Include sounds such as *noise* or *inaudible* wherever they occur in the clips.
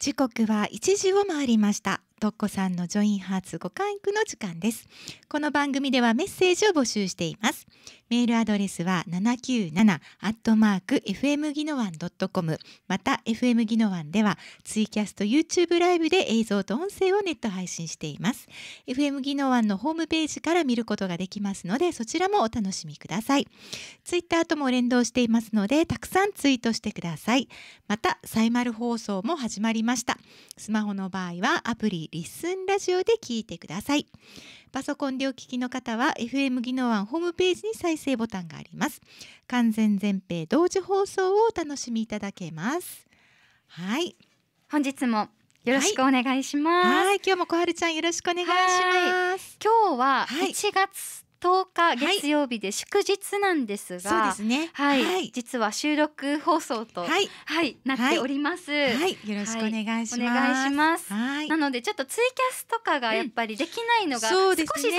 時刻は1時を回りましたとっこさんのジョインハーツ5回行の時間ですこの番組ではメッセージを募集していますメールアドレスは七九七アットマーク fm ギノワンドットコムまた fm ギノワンではツイキャスト YouTube ライブで映像と音声をネット配信しています fm ギノワンのホームページから見ることができますのでそちらもお楽しみくださいツイッターとも連動していますのでたくさんツイートしてくださいまたサイマル放送も始まりましたスマホの場合はアプリリッスンラジオで聞いてくださいパソコンでお聞きの方は FM 技能案ホームページに再生ボタンがあります完全全編同時放送をお楽しみいただけますはい本日もよろしくお願いします、はい、はい、今日も小春ちゃんよろしくお願いします、今日は1月10日月曜日で祝日なんですが、はい、そうですね、はい、はい、実は収録放送と、はい、はい、なっております。はい、よろしくお願いします。お願いします。なのでちょっとツイキャスとかがやっぱりできないのがう少し寂しいで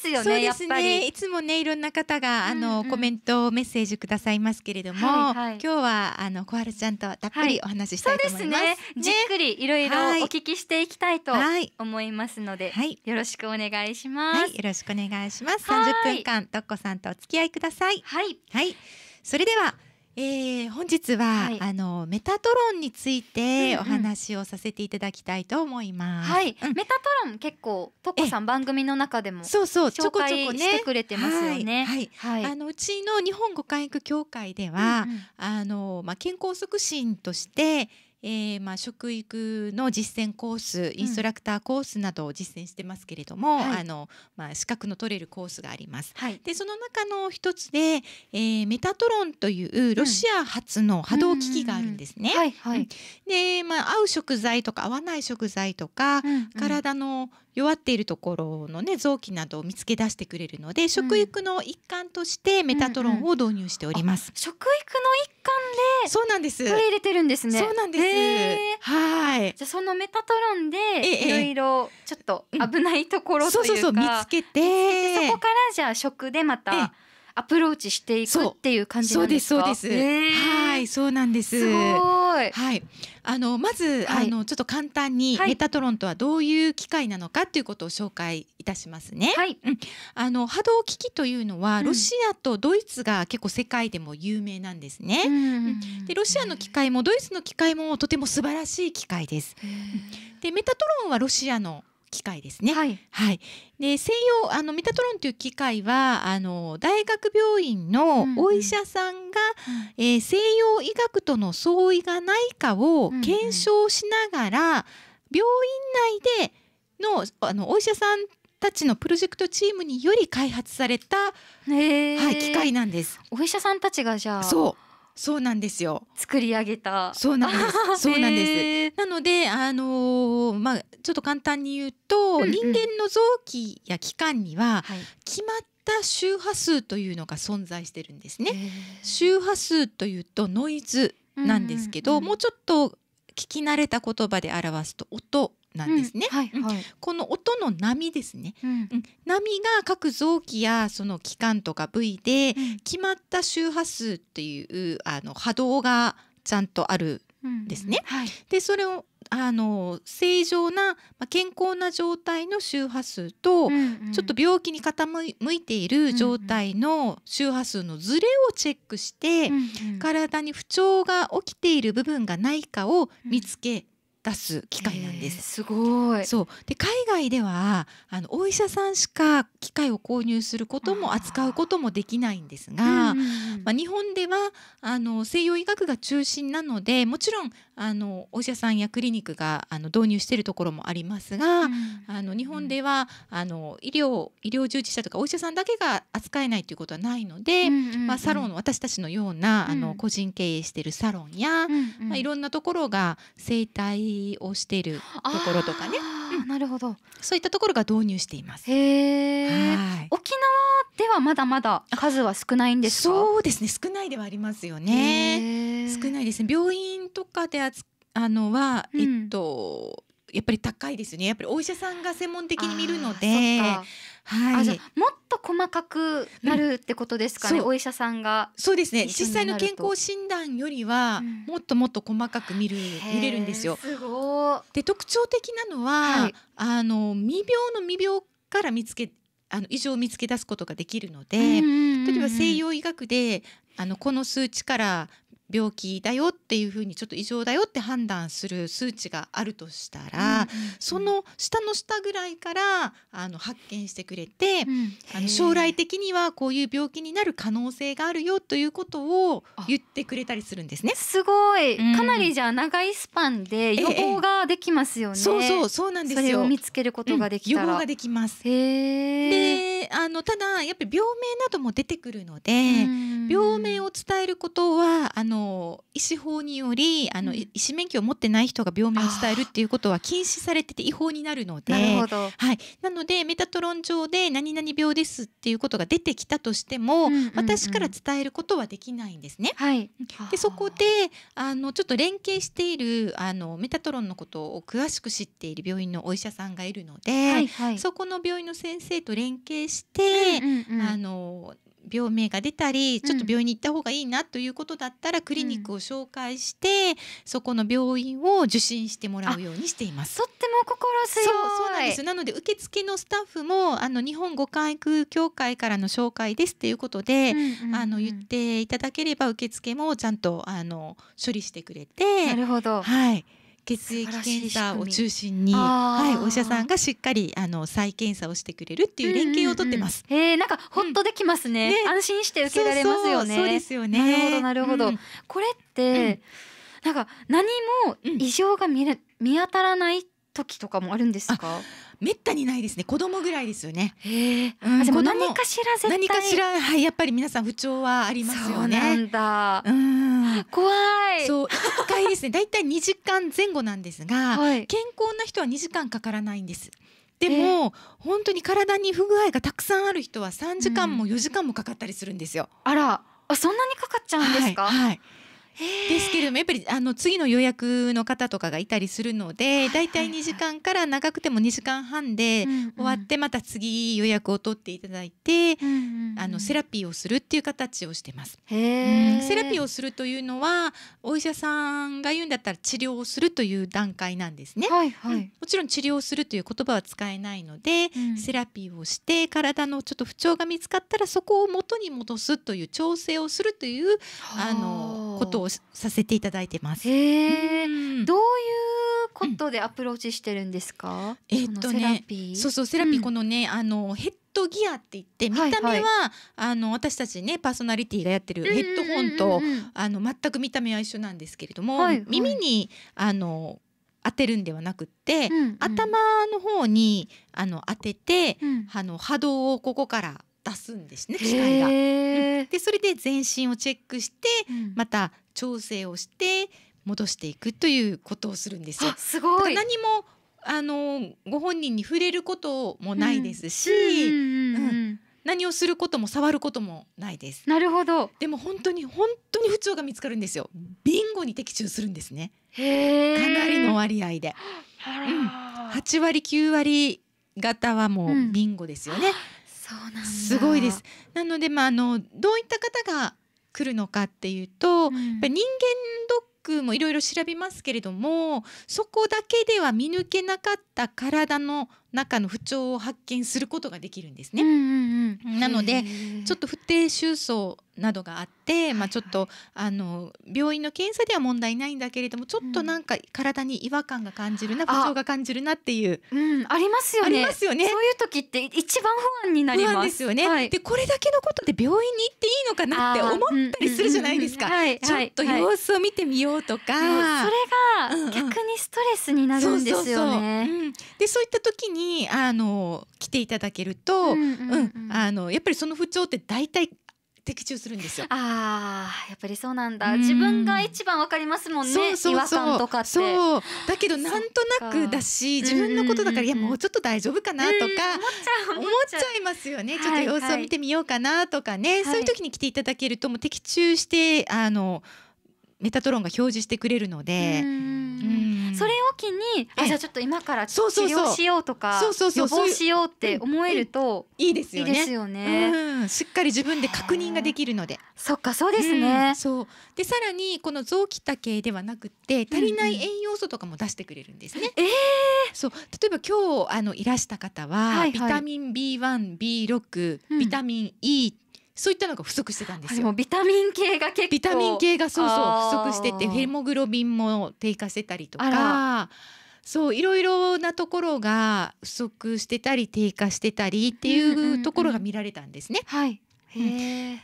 すよね。そうん、ねやね、いつもねいろんな方があの、うんうん、コメントメッセージくださいますけれども、はいはい、今日はあの小春ちゃんとたっぷりお話ししたいと思います。ね、じっくりいろいろお聞きしていきたいと思いますので、はい、よろしくお願いします。よろしくお願いします。三十分間とッコさんとお付き合いください。はい、はい、それではえー、本日は、はい、あのメタトロンについてお話をさせていただきたいと思います。うんうん、はい、うん、メタトロン結構トコさん番組の中でもそうそうちょこちょこねしてくれてますよね。はい、はい、あのうちの日本語感育協会では、うんうん、あのまあ健康促進としてえー、まあ食育の実践コース、インストラクターコースなどを実践してますけれども、あのまあ資格の取れるコースがあります。はい、でその中の一つで、えー、メタトロンというロシア発の波動機器があるんですね。でまあ合う食材とか合わない食材とか、うんうん、体の弱っているところの、ね、臓器などを見つけ出してくれるので、食育の一環としてメタトロンを導入しております。うんうん、食育の一環でそうなんです取り入れてるんですね。そうなんです、はいじゃそのメタトロンでいろいろちょっと危ないところというか、ええ、そうそうそう見つけてそこからじゃあ食でまた。アプローチしていくっていう感じなんですか。そうですそうです。はい、そうなんです。すごい。はい。あのまず、はい、あのちょっと簡単に、メタトロンとはどういう機械なのかということを紹介いたしますね。はい。うん、あの波動機器というのは、ロシアとドイツが結構世界でも有名なんですね。うん、でロシアの機械もドイツの機械もとても素晴らしい機械です。でメタトロンはロシアの機械ですね。はい、はい、で専用あのメタトロンという機械はあの大学病院のお医者さんが、うん、えー、西洋医学との相違がないかを検証しながら、うんうん、病院内でのあのお医者さんたちのプロジェクトチームにより開発された、はい、機械なんです。お医者さんたちがじゃあそうそうなんですよ。作り上げた。そうなんです。*laughs* そうなんです。なので、あのー、まあ、ちょっと簡単に言うと、うんうん、人間の臓器や器官には、決まった周波数というのが存在してるんですね。周波数というとノイズなんですけど、うんうんうん、もうちょっと聞き慣れた言葉で表すと音なんですね、うんはいはい、この音の波ですね、うん、波が各臓器やその器官とか部位で決まった周波数っていうあの波動がちゃんとあるんですね。はい、でそれをあの正常な健康な状態の周波数と、うんうん、ちょっと病気に傾いている状態の周波数のズレをチェックして、うんうん、体に不調が起きている部分がないかを見つけ出す機械なんです。すごいそうで海外ではあのお医者さんしか機械を購入することも扱うこともできないんですが、うんうんまあ、日本ではあの西洋医学が中心なのでもちろんあのお医者さんやクリニックがあの導入しているところもありますが、うん、あの日本ではあの医療医療従事者とかお医者さんだけが扱えないということはないので、うんうんうん、まあ、サロン私たちのようなあの個人経営しているサロンや、うんうん、まあ、いろんなところが整体をしているところとかね、うん、なるほどそういったところが導入していますへはい沖縄ではまだまだ数は少ないんですそうですね少ないではありますよね少ないですね病院とかであつあのは、うん、えっとやっぱり高いですねやっぱりお医者さんが専門的に見るのではい、もっと細かくなるってことですかね、うん、お医者さんがそうですね実際の健康診断よりは、もっともっと細かく見る、見れるんですよ。すで特徴的なのは、はい、あの未病の未病から見つけあの異常を見つけ出すことができるので、例えば西洋医学であのこの数値から病気だよっていうふうにちょっと異常だよって判断する数値があるとしたら、うん、その下の下ぐらいからあの発見してくれて、うん、あの将来的にはこういう病気になる可能性があるよということを言ってくれたりするんですね。すごい、かなりじゃあ長いスパンで予防ができますよね。そうそうそうなんですよ。見つけることができ予防ができます。で、あのただやっぱり病名なども出てくるので、病名を伝えることはあの医師法によりあの、うん、医師免許を持ってない人が病名を伝えるっていうことは禁止されてて違法になるのではい、なのでメタトロン上で何々病ですっていうことが出てきたとしても、うんうんうん、私から伝えることはできないんですね。はい、でそこであのちょっと連携しているあのメタトロンのことを詳しく知っている病院のお医者さんがいるので、はいはい、そこの病院の先生と連携して、うんうんうん、あの病名が出たりちょっと病院に行った方がいいなということだったら、うん、クリニックを紹介して、そこの病院を受診してもらうようにしています。とっても心強いそうなんですなので受付のスタッフもあの日本語科学協会からの紹介ですっていうことで、うんうんうん、あの言っていただければ受付もちゃんとあの処理してくれてなるほど、はい、血液検査を中心に、はい、お医者さんがしっかりあの再検査をしてくれるっていう連携を取ってます。うんうん、えー、なんかほっとできますねうんね、安心して受けられますよね。そうですよね。なるほどなるほど。うん、これって、うん、なんか何も異常が見れ、見当たらない時とかもあるんですか？めったにないですね子供ぐらいですよね。へえ、うん、何かしら何かしらはいやっぱり皆さん不調はありますよね。そうなんだ。うん。怖いそう1回ですねだいたい2時間前後なんですが、はい、健康な人は2時間かからないんです。でも、本当に体に不具合がたくさんある人は3時間も4時間もかかったりするんですよ。うん、あらあそんなにかかっちゃうんですか、はいはいですけれどもやっぱりあの次の予約の方とかがいたりするので大体2時間から長くても2時間半で終わってまた次予約を取っていただいて、あのセラピーをするっていう形をしてます。セラピーをするというのはお医者さんが言うんだったら治療をするという段階なんですね。はいはいうん、もちろん治療するという言葉は使えないので、うん、セラピーをして体のちょっと不調が見つかったらそこを元に戻すという調整をするというあのことをさせていただいてます。えー、どういうことでアプローチしてるんですか？うん、えー、っとね、そうそうセラピーこのね、あのヘッドギアって言って見た目は、はいはい、あの私たちねパーソナリティがやってるヘッドホンと、うんうんうんうん、あの全く見た目は一緒なんですけれども、はいはい、耳にあの当てるんではなくって、うんうん、頭の方にあの当てて、うん、あの波動をここから出すんですね機械が。でそれで全身をチェックして、また調整をして戻していくということをするんですよ。すごい何もあのご本人に触れることもないですし、うん何をすることも触ることもないです。なるほど。でも本当に本当に不調が見つかるんですよ。ビンゴに的中するんですね。かなりの割合で。八、うん、8割九割方はもうビンゴですよね。うんすごいです。なので、まあ、あのどういった方が来るのかっていうと、うん、やっぱ人間ドックもいろいろ調べますけれどもそこだけでは見抜けなかった体の中の不調を発見することができるんですね。うんうんうん、なのでちょっと不定収穫などがあって、まあ、ちょっと、あの病院の検査では問題ないんだけれどもちょっとなんか体に違和感が感じるな、うん、不調が感じるなっていう、うん、ありますよねありますよねそういう時って一番不安になりますよね、はい、でこれだけのことで病院に行っていいのかなって思ったりするじゃないですか、ちょっと様子を見てみようとか、はい、それが逆にストレスになるんですよね、うでそういった時にあの来ていただけると、うんあのやっぱりその不調って大体的中するんですよ。ああやっぱりそうなんだ、ん、自分が一番わかりますもんねそうそう違和感とかってそうだけどなんとなくだし自分のことだから、いやもうちょっと大丈夫かなとか、思っちゃいますよねちょっと様子を見てみようかなとかね、はいそういう時に来ていただけるともう的中してあのメタトロンが表示してくれるので。それを機にあじゃあちょっと今から治療しようとか予防しようって思えるといいですよね。しっかり自分で確認ができるので。そっかそうですね。うん、そうでさらにこの臓器多系ではなくて足りない栄養素とかも出してくれるんですね。うん、えー、そう例えば今日あのいらした方は、はいはい、ビタミン B1、B6、ビタミン E っそういったのが不足してたんですよ。ビタミン系がビタミン系がそうそう不足しててヘモグロビンも低下してたりとか。そういろいろなところが不足してたり低下してたりっていうところが見られたんですね。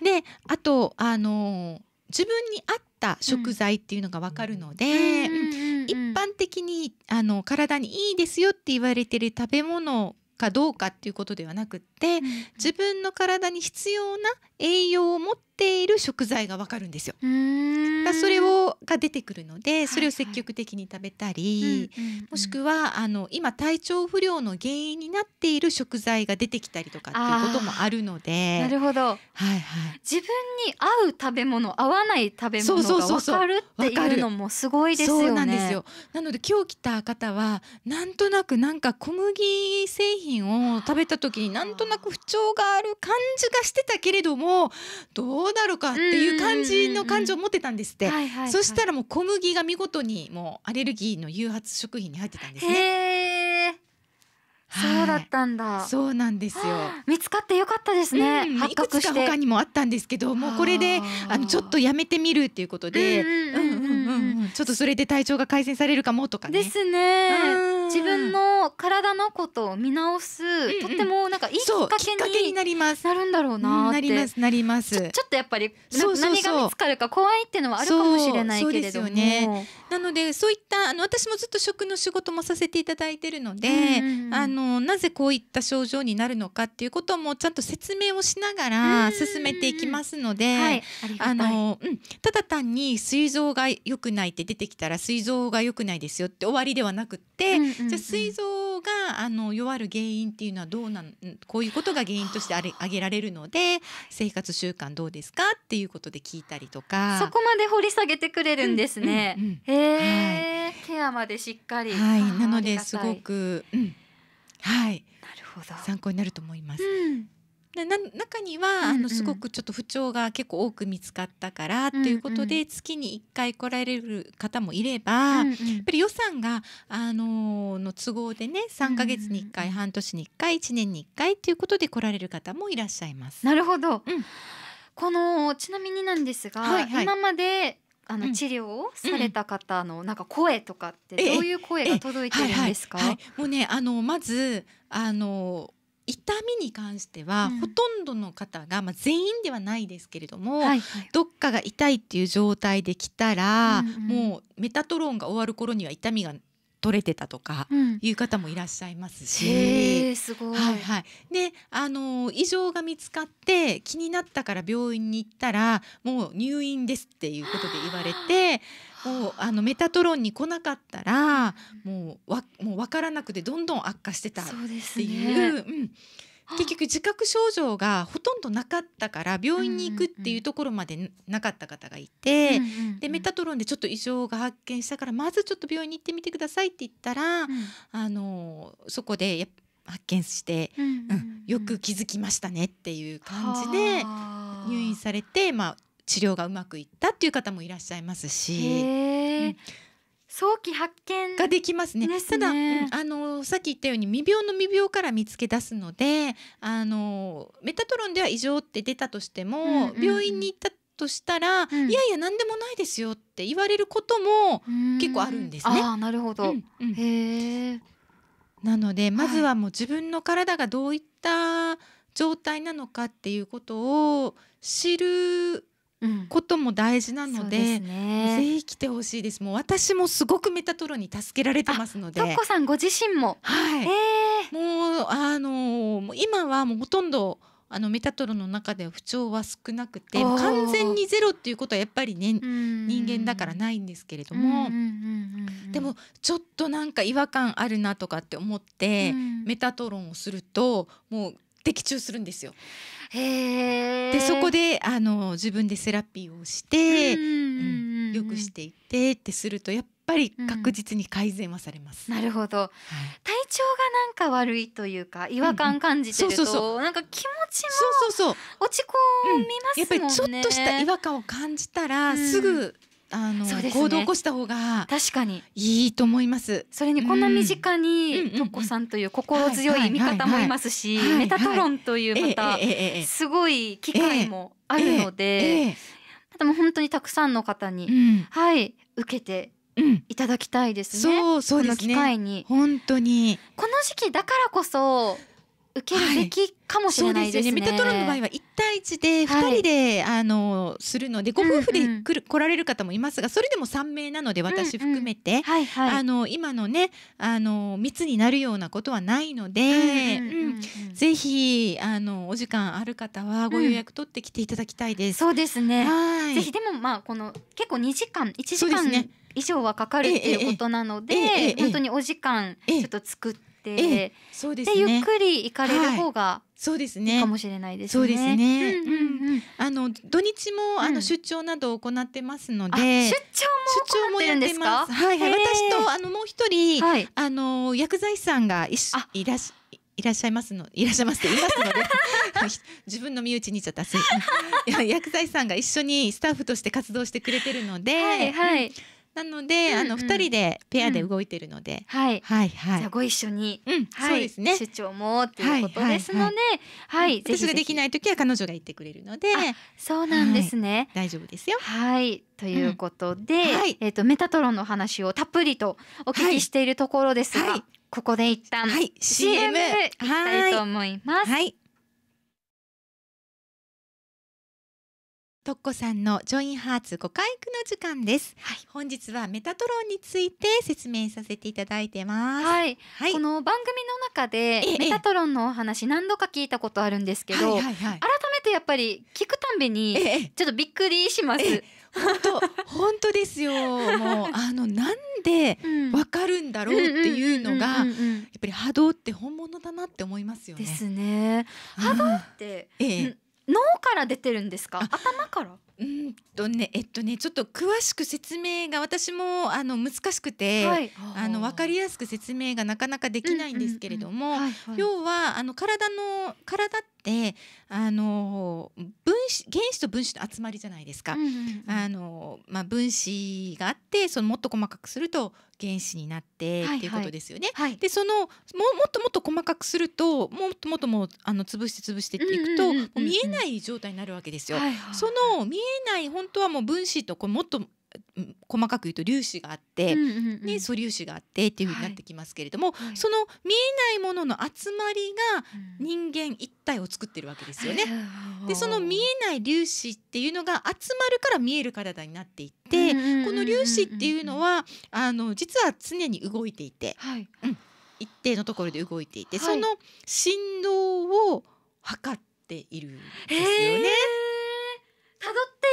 であとあの自分に合った食材っていうのが分かるので、一般的にあの体にいいですよって言われてる食べ物かどうかっていうことではなくって、自分の体に必要な栄養を持っている食材がわかるんですよ。だそれをが出てくるのでそれを積極的に食べたり、もしくはあの今体調不良の原因になっている食材が出てきたりとかっていうこともあるのでなるほど、はいはい、自分に合う食べ物合わない食べ物が分かるっていうのもすごいですよね。そうなんですよなので今日来た方はなんとなくなんか小麦製品品を食べた時になんとなく不調がある感じがしてたけれどもどうなるかっていう感じの感情を持ってたんですって、そしたらもう小麦が見事にもうアレルギーの誘発食品に入ってたんですね。そうだったんだ。そうなんですよ。見つかってよかったですね。うん、いくつか他にもあったんですけど、もうこれであのちょっとやめてみるっていうことで、うんうんうん、うんうん、ちょっとそれで体調が改善されるかもとかね。ですね。自分体のことを見直す、うんうん、とってもなんかいいきっかけになりますなるんだろうななりますなりますちょっとやっぱりそう何が見つかるか怖いっていうのはあるかもしれないけれどもね、なのでそういったあの私もずっと食の仕事もさせていただいてるので、うんうん、あのなぜこういった症状になるのかっていうこともちゃんと説明をしながら進めていきますので、はい、あの、うん、ただ単に膵臓が良くないって出てきたら膵臓が良くないですよって終わりではなくって、うんうんうん、じゃあ膵臓があの弱る原因っていうのはどうなんこういうことが原因としてあれ挙げられるので生活習慣どうですかっていうことで聞いたりとかそこまで掘り下げてくれるんですね。うんうんうん、へえ、はい、ケアまでしっかり。はい、なのですごく、うん、はい。なるほど。参考になると思います。うんでな中には、あのすごくちょっと不調が結構多く見つかったからっていうことで、月に1回来られる方もいれば、うんうん、やっぱり予算が、あのー、の都合でね3か月に1回、うんうん、半年に1回1年に1回ということで来られる方もいらっしゃいます。なるほど、うん、このちなみになんですが、はいはい、今まであの治療をされた方のなんか声とかってどういう声が届いてるんですか、はいはいはい、もうねあのまずあの痛みに関しては、うん、ほとんどの方が、まあ、全員ではないですけれども、はいはい、どっかが痛いっていう状態で来たら、うんうん、もうメタトロンが終わる頃には痛みが取れてたとかいう方もいらっしゃいますし、うん、すごい、はいはい、であの異常が見つかって気になったから病院に行ったらもう入院ですっていうことで言われて。をあのメタトロンに来なかったらもうわもう分からなくてどんどん悪化してたっていう。うね、うん結局自覚症状がほとんどなかったから病院に行くっていうところまでなかった方がいて、うんうんでメタトロンでちょっと異常が発見したからまずちょっと病院に行ってみてくださいって言ったら、うん、あのそこで発見して、うん、うんうん、よく気づきましたねっていう感じで入院されて、まあ、治療がうまくいったっていう方もいらっしゃいますし。早期発見、ができますねただ、あのさっき言ったように未病の未病から見つけ出すのであのメタトロンでは異常って出たとしても、うんうんうん、病院に行ったとしたら、うん、いやいや何でもないですよって言われることも結構あるんですね。なるほど、うんうん、へなのでまずはもう自分の体がどういった状態なのかっていうことを知ることも大事なのでうんでね、ぜひ来てほしいですもう私もすごくメタトロに助けられてますのでさんご自身もはい、えー、もうあの今はもうほとんどあのメタトロの中では不調は少なくて完全にゼロっていうことはやっぱりね人間だからないんですけれどもでもちょっとなんか違和感あるなとかって思ってメタトロンをするともう的中するんですよ。でそこであの自分でセラピーをして、うん、よくしていってってするとやっぱり確実に改善はされます。うん、なるほど、はい、体調がなんか悪いというか違和感感じてるとなんか気持ちも落ち込みますもんね。やっぱりちょっとした違和感を感じたら、すぐあの、ね、行動を起こした方が確かにいいと思いますそれにこんな身近にとこさんという心強い味方もいますしメタトロンというまたすごい機会もあるのでた、でも本当にたくさんの方に、うん、はい受けていただきたいですね、うん、そうそうですね機会に本当にこの時期だからこそ受けるべきかもしれないですね。はメタトロンの場合は1対一で二人で、はい、あのするのでご夫婦で来る、うんうん、来られる方もいますがそれでも三名なので私含めてあの今のねあの密になるようなことはないのでぜひあのお時間ある方はご予約取ってきていただきたいです。うん、そうですねはいぜひでもまあこの結構二時間一時間以上はかかるっていうことなので、えええ、本当にお時間ちょっと作って。て、ええ、そうです、ね、ゆっくり行かれる方が、はい、そうですね。かもしれないですね。そうですね。うんうんうん、あの土日もあの出張などを行ってますので、うん、出張もやってます。はい、はい、私とあのもう一人、はい、あの薬剤師さんがいいらしいらっしゃいますのいらっしゃいますって言いますので *laughs* 自分の身内にちょっと *laughs* 薬剤師さんが一緒にスタッフとして活動してくれてるので、はいはい、なので、あの二人でペアで動いてるので、はいはいはい。じゃご一緒に、はい、ね、出張もっていうことですので、はい、私ができない時は彼女が行ってくれるので、そうなんですね。大丈夫ですよ。はい。ということで、えっ、とメタトロンの話をたっぷりとお聞きしているところですが、ここで一旦 CM はいきたいと思います。はいとっこさんのジョインハーツご回復の時間です、はい、本日はメタトロンについて説明させていただいてます、はい、はい、この番組の中でメタトロンのお話何度か聞いたことあるんですけど、はいはいはい、改めてやっぱり聞くたんびにちょっとびっくりします、本当本当ですよ *laughs* もうあのなんでわかるんだろうっていうのがやっぱり波動って本物だなって思いますよねですね波動って、ええ脳から出てるんですか頭からうんとねえっとねちょっと詳しく説明が私もあの難しくて、はい、あの分かりやすく説明がなかなかできないんですけれども、要はあの体の体ってあの分子原子と分子の集まりじゃないですか。あのまあ分子があってそのもっと細かくすると原子になってっていうことですよね。はいはい、でそのももっともっと細かくするともっともっともあの潰して潰してっていくと、もう見えない状態になるわけですよ。その見えない本当はもう分子とこれもっと細かく言うと粒子があって、うんうんうん、ね、素粒子があってっていうふうになってきますけれども、はいその見えないものの集まりが人間一体を作ってるわけですよね。でその見えない粒子っていうのが集まるから見える体になっていって、うんうんうんうん、この粒子っていうのはあの実は常に動いていて、はい、うん、一定のところで動いていて、その振動を測っているんですよね。えー辿って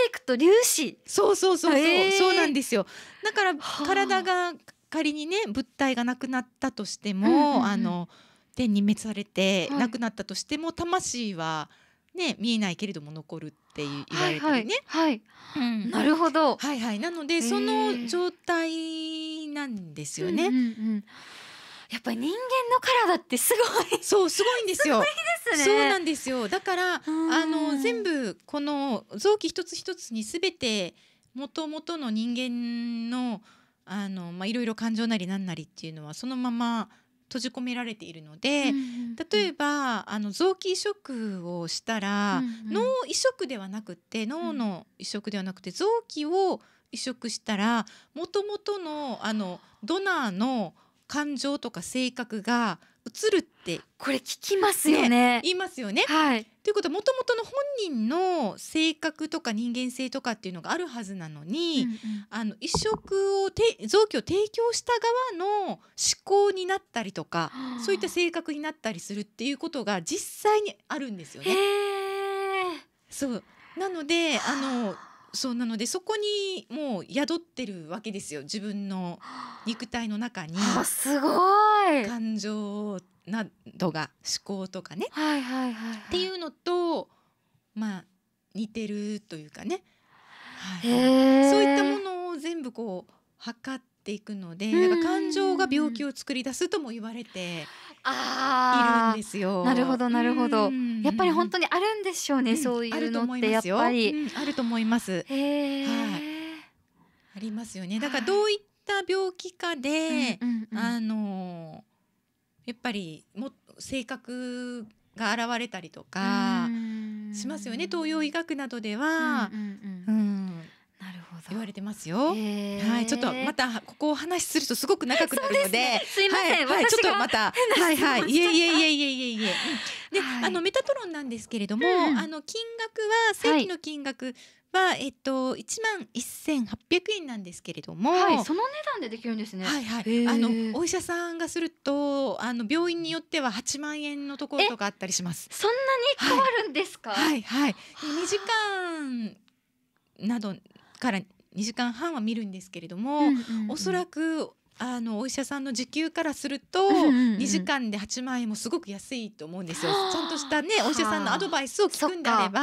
いくと粒子そうそうそうそう、えー、そうなんですよだから体が仮にね物体がなくなったとしても、うんうんうん、あの天に滅されてなくなったとしても、はい、魂はね、見えないけれども残るって言われたりね。はい、はいうん、なるほど。はいはい、なので、その状態なんですよね。うんうんうんやっぱり人間の体ってすごいそうすごいんですよすごいですねそうなんですよだからあの全部この臓器一つ一つにすべてもともとの人間のあのまあいろいろ感情なりなんなりっていうのはそのまま閉じ込められているので、うん、例えばあの臓器移植をしたら、うんうん、脳移植ではなくて脳の移植ではなくて臓器を移植したらもともとのあのドナーの感情とか性格が映るってこれ聞きますよね、ね、言いますよね。はい、ということはもともとの本人の性格とか人間性とかっていうのがあるはずなのに、うんうん、あの移植をて臓器を提供した側の思考になったりとかそういった性格になったりするっていうことが実際にあるんですよね。そうなのであのそうなのでそこにもう宿ってるわけですよ自分の肉体の中にすごい感情などが思考とかね、はいはいはい、はい、っていうのとまあ似てるというかね、はい、そういったものを全部こう測っていくので、なんか感情が病気を作り出すとも言われて。いるんですよ。なるほどなるほど。やっぱり本当にあるんでしょうね、うん、そういうのってやっぱり、あると思います。はい、ありますよね。だからどういった病気かで、あのやっぱりも性格が現れたりとかしますよね。東洋医学などでは、うん言われてますよ、はい、ちょっとまたここを話するとすごく長くなるので、ね、すいません、はい、はい、ちょっとまたはいはいいえいえいえいえいえいえで、はい、あのメタトロンなんですけれども、うん、あの金額は正規の金額、はいえっと、一万一千八百円なんですけれども、はい、その値段でできるんですね、はいはい、あのお医者さんがするとあの病院によっては八万円のところとかあったりしますそんなに変わるんですか、はい、はいはい、2時間などから2時間半は見るんですけれども、うんうんうん、おそらくあのお医者さんの時給からすると、うんうん2時間で8万円もすごく安いと思うんですよ。ちゃんとしたねお医者さんのアドバイスを聞くんであれば、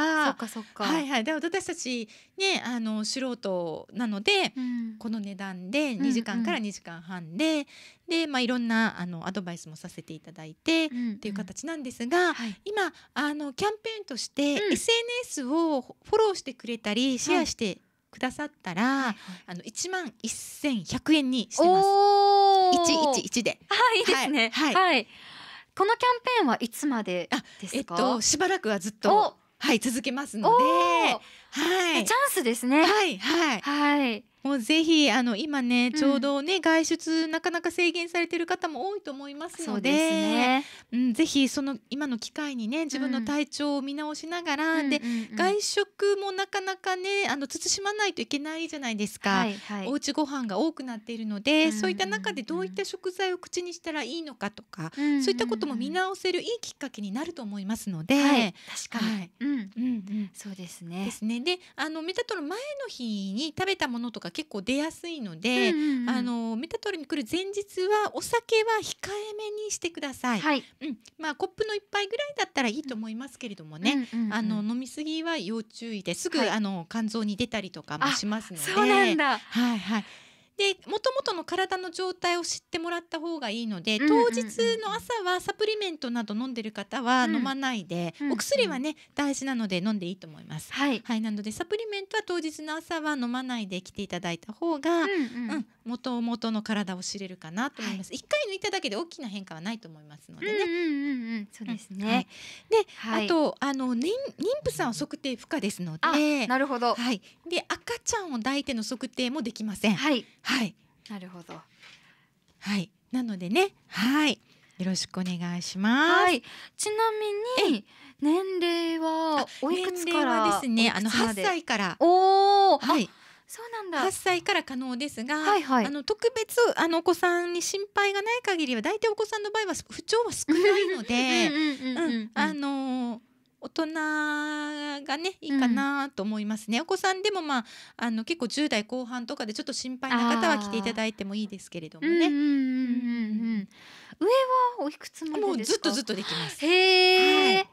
はいはい。で私たちねあの素人なので、うん、この値段で2時間から2時間半で、うんうん、でまあいろんなあのアドバイスもさせていただいて、うんうん、っていう形なんですが、はい、今あのキャンペーンとして、うん、SNS をフォローしてくれたりシェアして、はいくださったら、はい、あの1万1100円にしてます。111で。あいいですね。はい。はいこのキャンペーンはいつまでですか？えっとしばらくはずっとはい続けますので、はいチャンスですね。はいはいはい。もうぜひあの今ねちょうどね、うん、外出なかなか制限されてる方も多いと思いますので、す、ね、うん、ぜひその今の機会にね自分の体調を見直しながら、うん、で、うんうん、外食もなかなかねあの慎まないといけないじゃないですか、はいはい、おうちご飯が多くなっているので、うんうんうん、そういった中でどういった食材を口にしたらいいのかとか、うんうんうん、そういったことも見直せるいいきっかけになると思いますので、はい、確かに、はい、うんうんうん、そうですね。ですねであのメタトの前の日に食べたものとか結構出やすいので、うんうん、あのメタトルに来る前日はお酒は控えめにしてください、はい、うんまあ、コップの一杯ぐらいだったらいいと思いますけれどもね、うんうんうん、あの飲みすぎは要注意ですぐ、はい、あの肝臓に出たりとかもしますので。そうなんだはいはいでもともとの体の状態を知ってもらった方がいいので、当日の朝はサプリメントなど飲んでる方は飲まないで、うん、お薬はね、大事なので飲んでいいと思います。はい、はい、なのでサプリメントは当日の朝は飲まないで来ていただいた方が、うんもとうん、の体を知れるかなと思います。一、はい、回抜いただけで大きな変化はないと思いますのでね。うんうんうんそうですね。はい、で、はい、あとあの妊婦さんは測定不可ですので、なるほど。はい。で赤ちゃんを抱いての測定もできません。はい。はいなるほどはいなのでねはいよろしくお願いします。はい、ちなみに年齢はおいくつからですね。あの八歳から。おお。はい。そうなんだ。八歳から可能ですが、はいはい、あの特別あのお子さんに心配がない限りは大体お子さんの場合は不調は少ないので、うんあのー大人がねいいかなと思いますね、うん、お子さんでもまああの結構10代後半とかでちょっと心配な方は来ていただいてもいいですけれどもね。うんうんうんうん、上はおいくつもうずっとずっとできます。へー、はい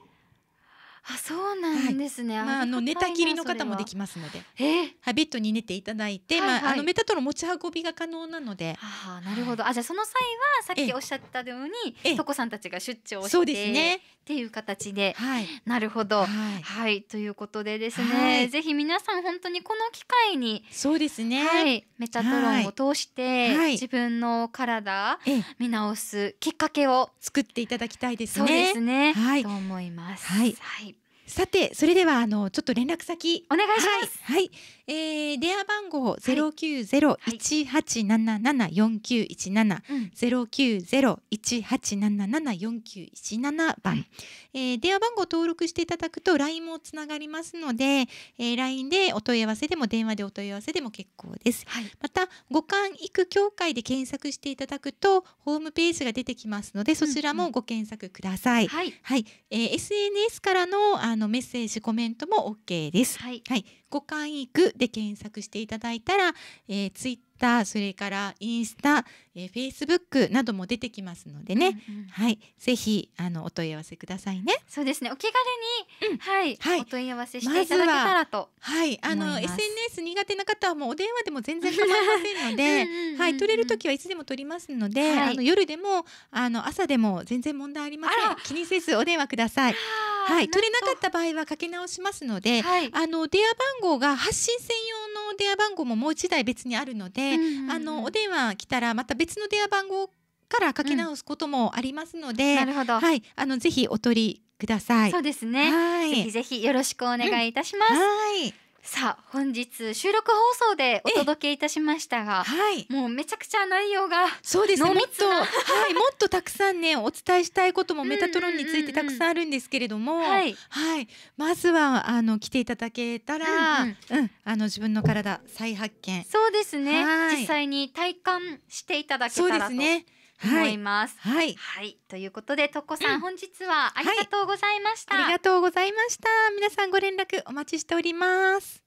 あそうなんですね、はい、まあ、あの寝たきりの方もできますので、えー、はベッドに寝ていただいて、はいはい、まあ、あのメタトロ持ち運びが可能なのであなるほどあじゃあその際はさっきおっしゃったように、えこさんたちが出張してそうですねっていう形で、はい、なるほど、はい、はい、ということでですね、ぜひ皆さん本当にこの機会にそうですね、はい、メタトロンを通して、はい、自分の体見直すきっかけを作っていただきたいですね。そうですね、はい、と思います。はい、はいさてそれではあのちょっと連絡先お願いします。はい、はい、えー、電話番号ゼロ九ゼロ一八七七四九一七ゼロ九ゼロ一八七七四九一七番、はい、えー、電話番号登録していただくとラインもつながりますので、えー、l i n でお問い合わせでも電話でお問い合わせでも結構です。はい、また五感育協会で検索していただくとホームページが出てきますのでそちらもご検索ください。うんうん、はい、はい、えー、SNS からのあののメッセージコメントも OK です。はい、はい、ご回育で検索していただいたら、えー、ツイッターそれからインスタ、えー、フェイスブックなども出てきますのでね、うんうん、はいぜひあのお問い合わせくださいね。そうですねお気軽に、うん、はい、はい、お問い合わせしていただけたらと、ま、はいあの SNS 苦手な方はもうお電話でも全然構いませんのではい取れる時はいつでも取りますので、はい、あの夜でもあの朝でも全然問題ありません気にせずお電話ください。はい、取れなかった場合はかけ直しますので、はい、あの電話番号が発信専用の電話番号ももう1台別にあるので、うんうん、あのお電話来たらまた別の電話番号からかけ直すこともありますので、うん、なるほど、はい、あのぜひお取りください。そうですね。ぜひぜひよろしくお願いいたします。うん、はい。さあ本日収録放送でお届けいたしましたが、はい、もうめちゃくちゃ内容がそうですねもっとはいもっとたくさんねお伝えしたいこともメタトロンについてたくさんあるんですけれども、はい、はい、まずはあの来ていただけたら、うん、うんあの自分の体再発見そうですね実際に体感していただけたらとそうですね。思います。はい、はい、ということで、とこさん、本日はありがとうございました、ありがとうございました。皆さんご連絡お待ちしております。